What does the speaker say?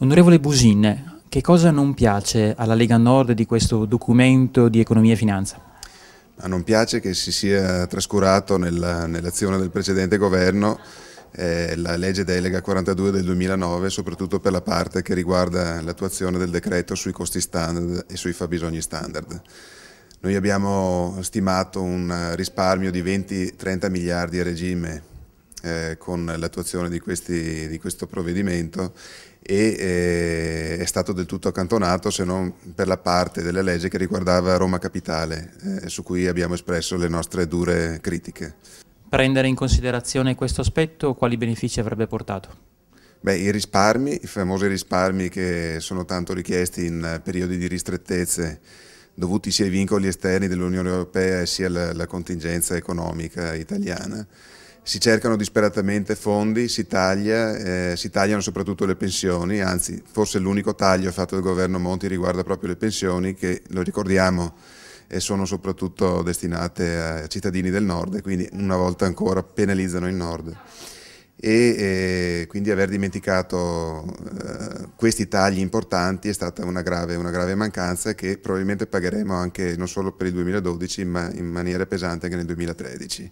Onorevole Busin, che cosa non piace alla Lega Nord di questo documento di economia e finanza? non piace che si sia trascurato nell'azione del precedente governo eh, la legge delega 42 del 2009, soprattutto per la parte che riguarda l'attuazione del decreto sui costi standard e sui fabbisogni standard. Noi abbiamo stimato un risparmio di 20-30 miliardi a regime eh, con l'attuazione di, di, questo provvedimento e eh, è stato del tutto accantonato se non per la parte della legge che riguardava Roma Capitale, eh, su cui abbiamo espresso le nostre dure critiche. Prendere in considerazione questo aspetto quali benefici avrebbe portato? Beh, i risparmi, i famosi risparmi che sono tanto richiesti in periodi di ristrettezze dovuti sia ai vincoli esterni dell'Unione Europea sia alla, alla contingenza economica italiana si cercano disperatamente fondi, si, taglia, eh, si tagliano soprattutto le pensioni, anzi forse l'unico taglio fatto dal governo Monti riguarda proprio le pensioni che, lo ricordiamo, eh, sono soprattutto destinate a cittadini del nord e quindi una volta ancora penalizzano il nord. E eh, quindi aver dimenticato eh, questi tagli importanti è stata una grave, una grave mancanza che probabilmente pagheremo anche non solo per il 2012 ma in maniera pesante anche nel 2013.